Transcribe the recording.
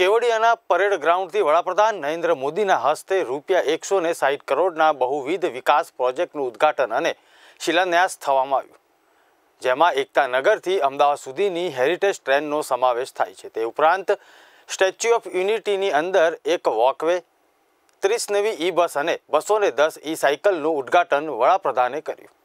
કેવડિયાના parade ગ્રાઉન્ડથી વડાપ્રધાન નરેન્દ્ર મોદીના હસ્તે રૂપિયા એકસો ને સાહીઠ કરોડના બહુવિધ વિકાસ પ્રોજેક્ટનું ઉદ્ઘાટન અને શિલાન્યાસ થવામાં આવ્યું જેમાં એકતા નગરથી અમદાવાદ સુધીની હેરિટેજ ટ્રેનનો સમાવેશ થાય છે તે ઉપરાંત સ્ટેચ્યુ ઓફ યુનિટીની અંદર એક વોકવે ત્રીસ નવી ઈ બસ અને બસો દસ ઈ સાયકલનું ઉદ્ઘાટન વડાપ્રધાને કર્યું